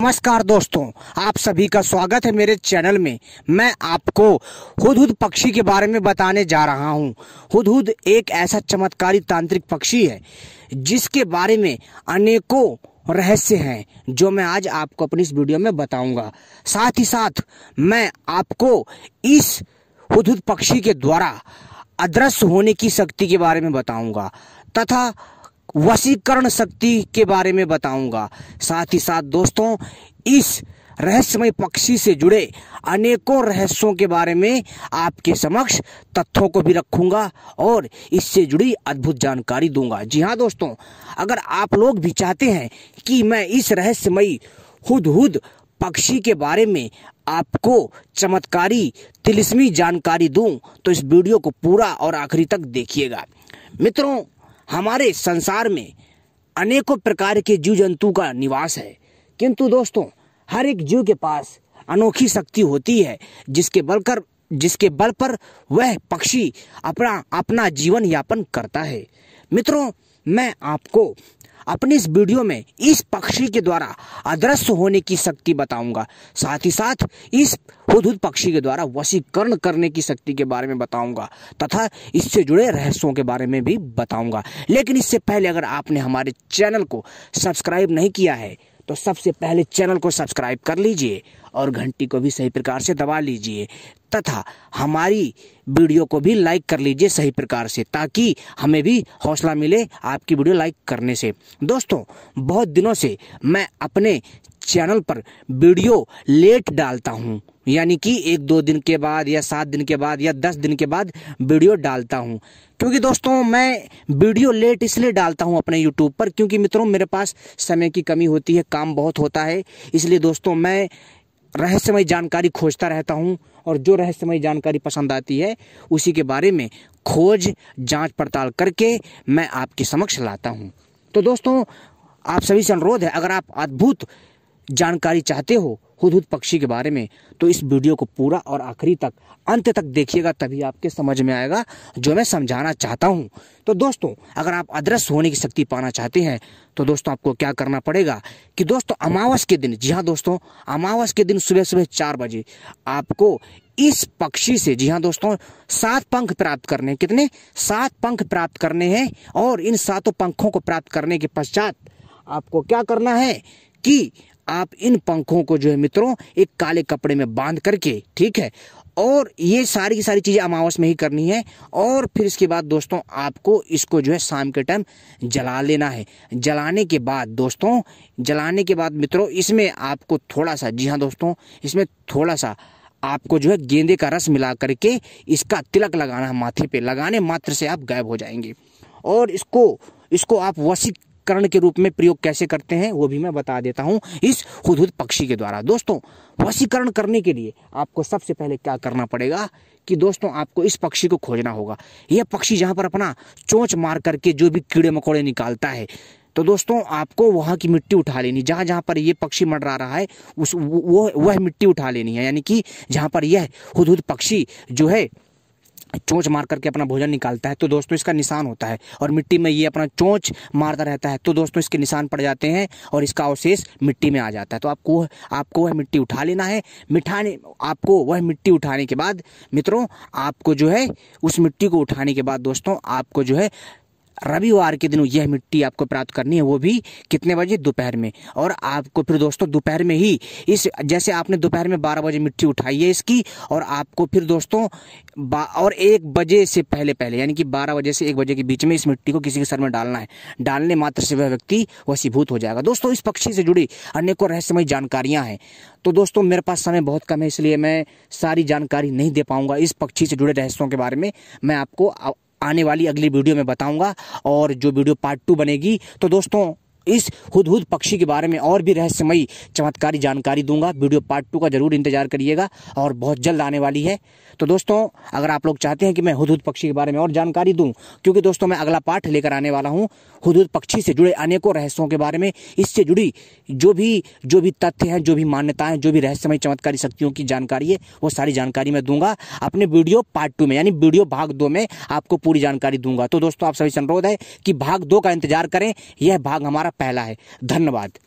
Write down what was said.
नमस्कार दोस्तों आप सभी का स्वागत है मेरे चैनल में मैं आपको हुदहुद पक्षी के बारे में बताने जा रहा हूं हुदहुद एक ऐसा चमत्कारी तांत्रिक पक्षी है जिसके बारे में अनेकों रहस्य हैं जो मैं आज आपको अपनी इस वीडियो में बताऊंगा साथ ही साथ मैं आपको इस हुदहुद पक्षी के द्वारा अदृश्य होने की शक्ति के बारे में बताऊंगा तथा वसीकरण शक्ति के बारे में बताऊंगा साथ ही साथ दोस्तों इस रहस्यमय पक्षी से जुड़े अनेकों रहस्यों के बारे में आपके समक्ष तथ्यों को भी रखूंगा और इससे जुड़ी अद्भुत जानकारी दूंगा जी हाँ दोस्तों अगर आप लोग भी चाहते हैं कि मैं इस रहस्यमयी हुद हुद पक्षी के बारे में आपको चमत्कारी तिलिस्मी जानकारी दूं तो इस वीडियो को पूरा और आखिरी तक देखिएगा मित्रों हमारे संसार में अनेकों प्रकार के जीव जंतु का निवास है किंतु दोस्तों हर एक जीव के पास अनोखी शक्ति होती है जिसके बल कर जिसके बल पर वह पक्षी अपना अपना जीवन यापन करता है मित्रों मैं आपको अपने इस वीडियो में इस पक्षी के द्वारा अदृश्य होने की शक्ति बताऊंगा साथ ही साथ इस हुदहुद पक्षी के द्वारा वशीकरण करने की शक्ति के बारे में बताऊंगा तथा इससे जुड़े रहस्यों के बारे में भी बताऊंगा लेकिन इससे पहले अगर आपने हमारे चैनल को सब्सक्राइब नहीं किया है तो सबसे पहले चैनल को सब्सक्राइब कर लीजिए और घंटी को भी सही प्रकार से दबा लीजिए तथा हमारी वीडियो को भी लाइक कर लीजिए सही प्रकार से ताकि हमें भी हौसला मिले आपकी वीडियो लाइक करने से दोस्तों बहुत दिनों से मैं अपने चैनल पर वीडियो लेट डालता हूँ यानी कि एक दो दिन के बाद या सात दिन के बाद या दस दिन के बाद वीडियो डालता हूँ क्योंकि दोस्तों मैं वीडियो लेट इसलिए डालता हूँ अपने यूट्यूब पर क्योंकि मित्रों मेरे पास समय की कमी होती है काम बहुत होता है इसलिए दोस्तों मैं रहस्यमय जानकारी खोजता रहता हूँ और जो रहस्यमय जानकारी पसंद आती है उसी के बारे में खोज जांच पड़ताल करके मैं आपके समक्ष लाता हूँ तो दोस्तों आप सभी से अनुरोध है अगर आप अद्भुत जानकारी चाहते हो हुदहुद पक्षी के बारे में तो इस वीडियो को पूरा और आखिरी तक अंत तक देखिएगा तभी आपके समझ में आएगा जो मैं समझाना चाहता हूँ तो दोस्तों अगर आप अदृश्य होने की शक्ति पाना चाहते हैं तो दोस्तों आपको क्या करना पड़ेगा कि दोस्तों अमावस के दिन जी हाँ दोस्तों अमावस के दिन सुबह सुबह चार बजे आपको इस पक्षी से जी हाँ दोस्तों सात पंख प्राप्त करने कितने सात पंख प्राप्त करने हैं और इन सातों पंखों को प्राप्त करने के पश्चात आपको क्या करना है कि आप इन पंखों को जो है मित्रों एक काले कपड़े में बांध करके ठीक है और ये सारी की सारी चीज़ें अमावस में ही करनी है और फिर इसके बाद दोस्तों आपको इसको जो है शाम के टाइम जला लेना है जलाने के बाद दोस्तों जलाने के बाद मित्रों इसमें आपको थोड़ा सा जी हाँ दोस्तों इसमें थोड़ा सा आपको जो है गेंदे का रस मिला करके इसका तिलक लगाना है माथे पे लगाने मात्र से आप गायब हो जाएंगे और इसको इसको आप वसी करण के रूप में प्रयोग कैसे करते हैं वो भी मैं बता देता हूँ इस हुदहुद पक्षी के द्वारा दोस्तों वसीकरण करने के लिए आपको सबसे पहले क्या करना पड़ेगा कि दोस्तों आपको इस पक्षी को खोजना होगा यह पक्षी जहाँ पर अपना चोंच मार करके जो भी कीड़े मकोड़े निकालता है तो दोस्तों आपको वहां की मिट्टी उठा लेनी जहां जहाँ पर यह पक्षी मंडरा रहा है उस वो वह मिट्टी उठा लेनी है यानी कि जहाँ पर यह हुदहुद पक्षी जो है चोंच मार करके अपना भोजन निकालता है तो दोस्तों इसका निशान होता है और मिट्टी में ये अपना चोंच मारता रहता है तो दोस्तों इसके निशान पड़ जाते हैं और इसका अवशेष मिट्टी में आ जाता है तो आपको आपको वह मिट्टी उठा लेना है मिठाने आपको वह मिट्टी उठाने के बाद मित्रों आपको जो है उस मिट्टी को उठाने के बाद दोस्तों आपको जो है रविवार के दिन यह मिट्टी आपको प्राप्त करनी है वो भी कितने बजे दोपहर में और आपको फिर दोस्तों दोपहर में ही इस जैसे आपने दोपहर में बारह बजे मिट्टी उठाई है इसकी और आपको फिर दोस्तों और एक बजे से पहले पहले यानी कि बारह बजे से एक बजे के बीच में इस मिट्टी को किसी के सर में डालना है डालने मात्र से वह व्यक्ति वसीभूत हो जाएगा दोस्तों इस पक्षी से जुड़ी अनेकों रहस्यमय जानकारियाँ हैं तो दोस्तों मेरे पास समय बहुत कम है इसलिए मैं सारी जानकारी नहीं दे पाऊंगा इस पक्षी से जुड़े रहस्यों के बारे में मैं आपको आने वाली अगली वीडियो में बताऊंगा और जो वीडियो पार्ट टू बनेगी तो दोस्तों इस हुदहुद पक्षी के बारे में और भी रहस्यमयी चमत्कारी जानकारी दूंगा वीडियो पार्ट टू का जरूर इंतजार करिएगा और बहुत जल्द आने वाली है तो दोस्तों अगर आप लोग चाहते हैं कि मैं हुदहुद पक्षी के बारे में और जानकारी दूं क्योंकि दोस्तों मैं अगला पाठ लेकर आने वाला हूं हुदहुद पक्षी से जुड़े अनेकों रहस्यों के बारे में इससे जुड़ी जो भी जो भी तथ्य हैं जो भी मान्यताएं जो भी रहस्यमय चमत्कारी शक्तियों की जानकारी है वो सारी जानकारी मैं दूंगा अपने वीडियो पार्ट टू में यानी वीडियो भाग दो में आपको पूरी जानकारी दूंगा तो दोस्तों आप सभी से अनुरोध है कि भाग दो का इंतजार करें यह भाग हमारा पहला है धन्यवाद